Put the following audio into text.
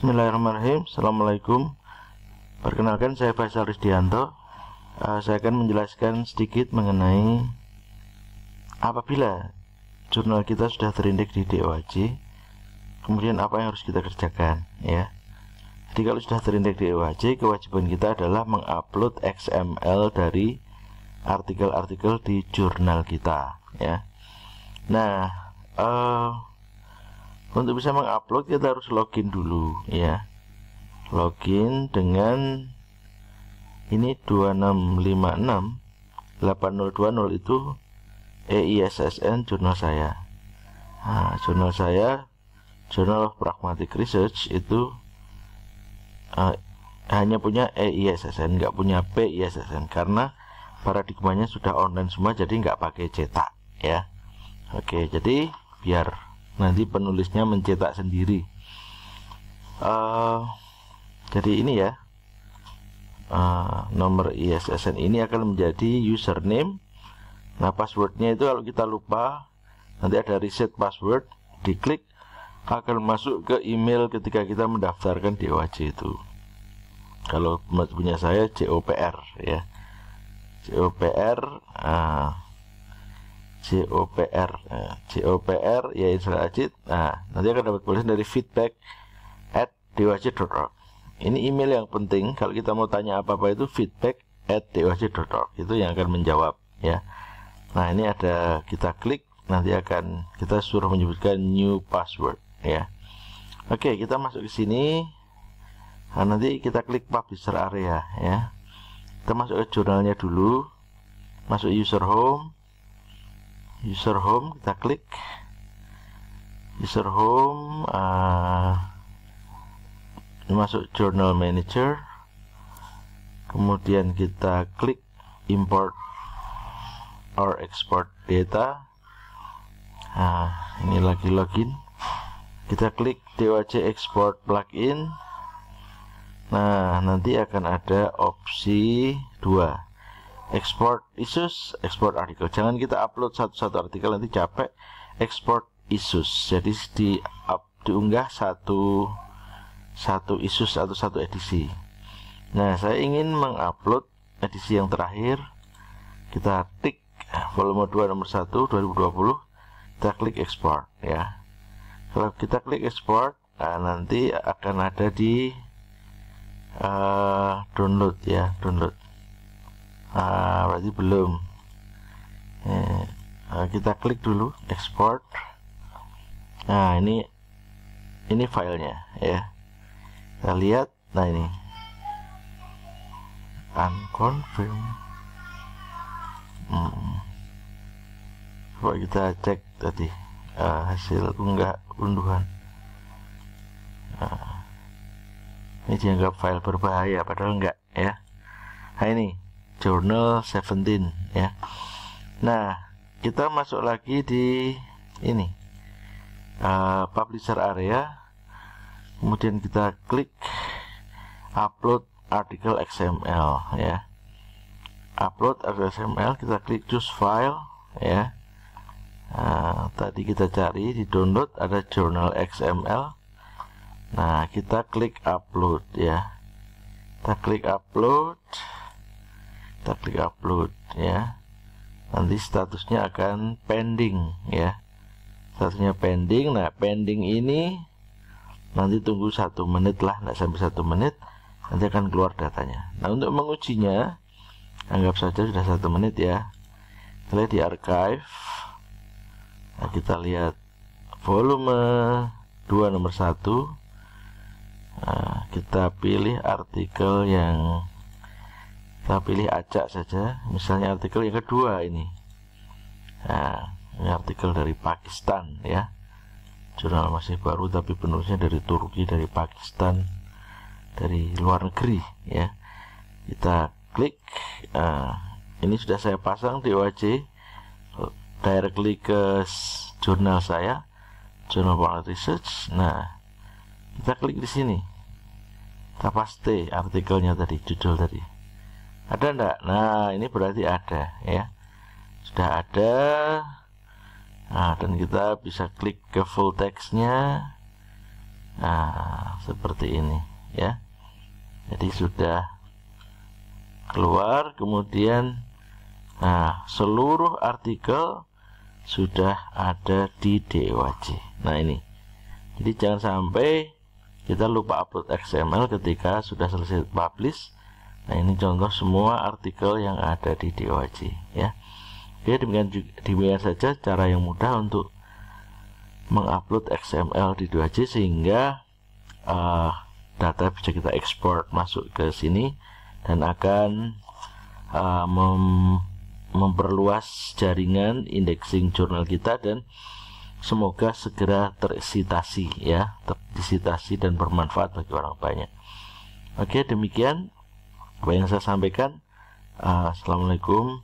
Bismillahirrahmanirrahim Assalamualaikum Perkenalkan saya Faisal Rizdianto uh, Saya akan menjelaskan sedikit mengenai Apabila jurnal kita sudah terindeks di DOAJ Kemudian apa yang harus kita kerjakan ya Jadi kalau sudah terindeks di DOAJ Kewajiban kita adalah mengupload XML dari artikel-artikel di jurnal kita ya Nah uh, untuk bisa mengupload kita harus login dulu ya. Login dengan ini 2656 8020 itu EISSN jurnal saya. Nah, jurnal saya jurnal of Pragmatic Research itu uh, hanya punya EISSN, nggak punya PISSN karena paradigmanya sudah online semua jadi nggak pakai cetak ya. Oke, jadi biar nanti penulisnya mencetak sendiri uh, jadi ini ya uh, nomor ISSN ini akan menjadi username nah passwordnya itu kalau kita lupa nanti ada reset password diklik akan masuk ke email ketika kita mendaftarkan di OAC itu kalau punya saya COPR ya COPR uh, eh, Copr, nah, JOPR ya Israel Ajit nah nanti akan dapat tulisan dari feedback at dwj.org ini email yang penting kalau kita mau tanya apa-apa itu feedback at dwj.org itu yang akan menjawab ya nah ini ada kita klik nanti akan kita suruh menyebutkan new password ya oke kita masuk ke sini nah, nanti kita klik publisher area ya kita masuk ke jurnalnya dulu masuk user home user home kita klik user home uh, masuk journal manager kemudian kita klik import or export data nah ini lagi login kita klik DOJ export plugin nah nanti akan ada opsi 2 export issues, export artikel. Jangan kita upload satu-satu artikel nanti capek. Export issues. Jadi di up, diunggah satu satu issues atau satu edisi. Nah, saya ingin mengupload edisi yang terakhir. Kita tik volume 2 nomor 1 2020. Kita klik export ya. Kalau kita klik export, nah, nanti akan ada di uh, download ya, download ah, berarti belum eh, eh, kita klik dulu export nah ini ini filenya ya kita lihat nah ini unconfirm hmm. coba kita cek tadi uh, hasil unggah unduhan Nah, ini dianggap file berbahaya padahal enggak ya nah ini journal 17 ya nah kita masuk lagi di ini uh, publisher area kemudian kita klik upload artikel XML ya upload artikel XML kita klik choose file ya Uh, tadi kita cari di download ada journal XML nah kita klik upload ya kita klik upload kita klik upload ya nanti statusnya akan pending ya statusnya pending nah pending ini nanti tunggu satu menit lah nggak sampai satu menit nanti akan keluar datanya nah untuk mengujinya anggap saja sudah satu menit ya kita di archive nah, kita lihat volume 2 nomor 1 nah, kita pilih artikel yang kita pilih acak saja misalnya artikel yang kedua ini nah, ini artikel dari Pakistan ya jurnal masih baru tapi penulisnya dari Turki dari Pakistan dari luar negeri ya kita klik uh, ini sudah saya pasang di OAC directly ke jurnal saya jurnal World Research nah kita klik di sini kita paste artikelnya tadi judul tadi ada enggak nah ini berarti ada ya sudah ada nah, dan kita bisa klik ke full textnya nah seperti ini ya jadi sudah keluar kemudian nah seluruh artikel sudah ada di DWJ nah ini jadi jangan sampai kita lupa upload XML ketika sudah selesai publish Nah ini contoh semua artikel yang ada di DOAJ ya. Oke demikian juga, demikian saja cara yang mudah untuk mengupload XML di DOAJ sehingga uh, data bisa kita ekspor masuk ke sini dan akan uh, mem memperluas jaringan indexing jurnal kita dan semoga segera tersitasi ya tersitasi dan bermanfaat bagi orang banyak oke demikian apa yang saya sampaikan uh, assalamualaikum